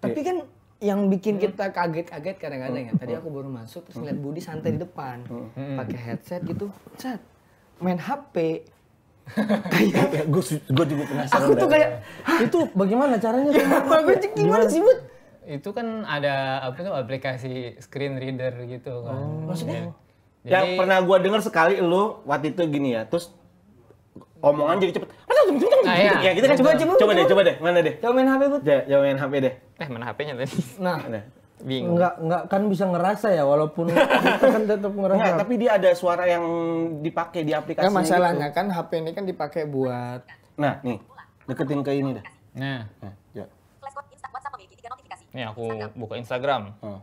Tapi iya. kan yang bikin kita kaget-kaget kadang-kadang ya. Tadi aku baru masuk terus ngeliat Budi santai di depan, hmm. pakai headset gitu, chat, main HP. kayak gue gue juga penasaran. Aku tuh kayak itu bagaimana caranya? Iya, gue gimana sih bud? Itu kan ada apa tuh aplikasi screen reader gitu kan. Oh. Maksudnya? Iya. Jadi, yang pernah gue dengar sekali lu waktu itu gini ya, terus omongan jadi cepet. Ah, iya. Ya gitu kan coba, coba, coba, deh, coba deh, mana deh? Coba main HP Ya, Coba main HP deh. Eh mana HP-nya tadi? Nah, nah. bingung. Enggak, enggak kan bisa ngerasa ya walaupun kita kan tetap ngerasa. Enggak, tapi dia ada suara yang dipakai di aplikasi. Nah, gitu. masalahnya gitu. kan HP ini kan dipakai buat. Nah, nih deketin ke ini dah. Nah, nah ya. Nih aku buka Instagram. Oh.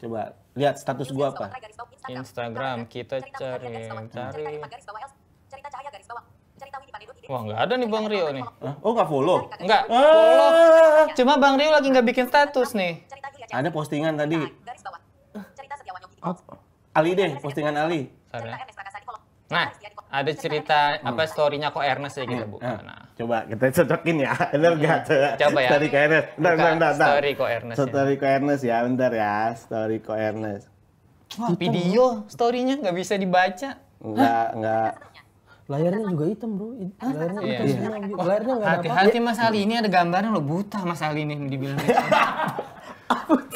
Coba lihat status gua apa. Instagram kita cari cari Wah nggak ada nih Bang Rio nih. Oh nggak follow? Nggak. Ah. Cuma Bang Rio lagi nggak bikin status nih. Ada postingan nah, tadi. Ali deh, postingan Ali. Nah, ada cerita hmm. apa storynya kok Ernest ya gitu bu. Nah. Coba kita cocokin ya. Benar enggak? Iya. Coba ya. Story kok Ernest. Bentar, bentar, bentar, bentar. Story kok Ernest. Ya. Story kok Ernest ya, bentar ya. Story kok Ernest. Wah, video storynya nggak bisa dibaca. Enggak, enggak layarnya juga hitam bro layarnya hitam yeah. semua gitu layarnya nggak ada hati-hati mas Ali ini ada gambarnya lo buta mas Ali ini dibilang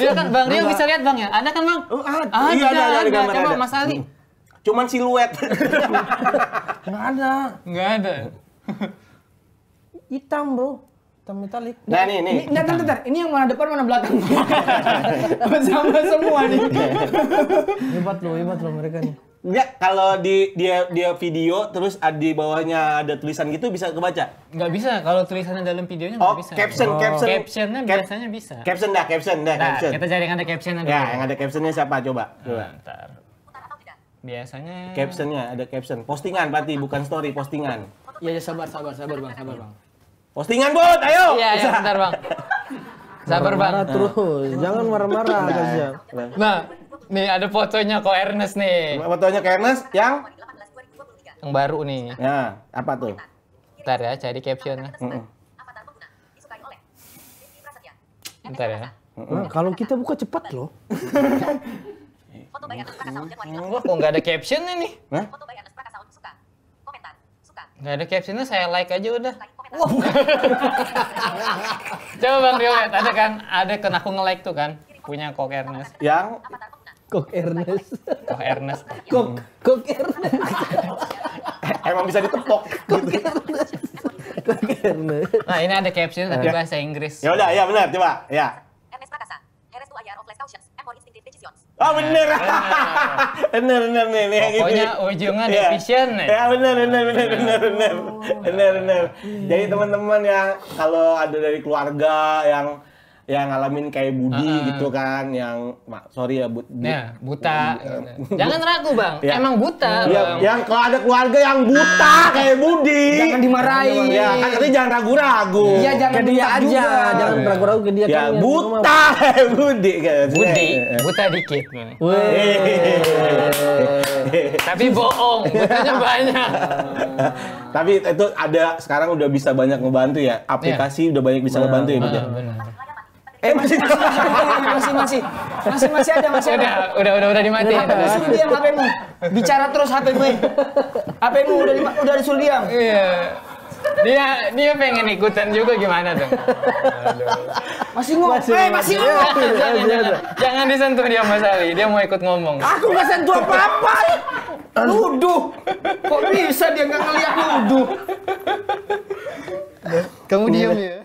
Iya kan Bang Rio bisa lihat Bang ya? Ada kan Bang? Oh, ada. Ada, iya, ada, ada, ada, gambar, Coba Mas Ali. Hmm. Cuman siluet. Enggak ada. Enggak ada. Hitam, Bro. Hitam metalik. Nah, ini, ini. Ini, bentar, bentar. Ini yang mana depan, mana belakang. Sama semua nih. Iya. hebat loh, hebat loh mereka nih. Enggak, kalau di dia dia video terus di bawahnya ada tulisan gitu bisa kebaca? Enggak bisa, kalau tulisannya dalam videonya enggak oh, bisa. Caption, oh, caption. Captionnya cap biasanya bisa. Caption dah, caption dah, nah, caption. Kita cari yang ada caption. Ya, dulu. Ya, yang ada captionnya siapa? Coba, coba. Biasanya... Captionnya, ada caption. Postingan berarti, bukan story, postingan. Iya, ya, sabar, sabar, sabar bang, sabar bang. Postingan buat, ayo! Iya, ya, bentar bang. Sabar bang. Marah terus, jangan marah-marah. Nah, nah, Nih ada fotonya kok Ernest nih. Fotonya kok Ernest yang yang baru nih. Ya, apa tuh? Ntar ya, cari captionnya. Mm -mm. Ntar ya. Kalau kita buka cepat loh. Wah, kok nggak ada caption ini? Nggak ada captionnya, saya like aja udah. Coba Bang Rio lihat, ada kan? Ada kan aku nge-like tuh kan? Punya kok Ernest. Yang? Kok Ernest. Kok Ernest. Kok Kok Ernest. Emang bisa ditepok. Kok gitu. Ernest. Kok Ernest. Nah, ini ada caption tapi iya. bahasa Inggris. Ya udah, ya benar, coba. Ya. Ernest Prakasa. Ernest to IR of less decisions. Oh, benar. Benar, benar nih. Gitu. Pokoknya ujungnya iya. efisien. Ya, benar, benar, benar, benar, benar. Benar, benar. Jadi teman-teman yang kalau ada dari keluarga yang yang ngalamin kayak Budi uh, gitu kan yang sorry ya but, bu, ya, buta uh, jangan ragu bang ya. emang buta ya, bang. yang kalau ada keluarga yang buta nah, kayak Budi jangan dimarahi. ya kan tapi jangan ragu-ragu ya jangan dia aja juga. jangan ya. ragu-ragu ke dia ya, kan ya, buta kayak Budi kayak Budi buta dikit tapi bohong butanya banyak tapi itu ada sekarang udah bisa banyak ngebantu ya aplikasi iya. udah banyak bisa ngebantu ya, ya? bener, Eh masih masih masih masih masih ada masih ada. Udah udah udah dimatiin. HP suruh diam HPmu. Bicara terus HP HPmu udah di, udah disuruh diam. Iya. Dia dia pengen ikutan juga gimana tuh Masih ngomong. Masih, eh masih ngomong. Jangan, jangan disentuh dia Mas Ali. Dia mau ikut ngomong. Aku nggak sentuh apa-apa. Nuduh. Kok bisa dia nggak ngeliat nuduh? Kamu diam ya.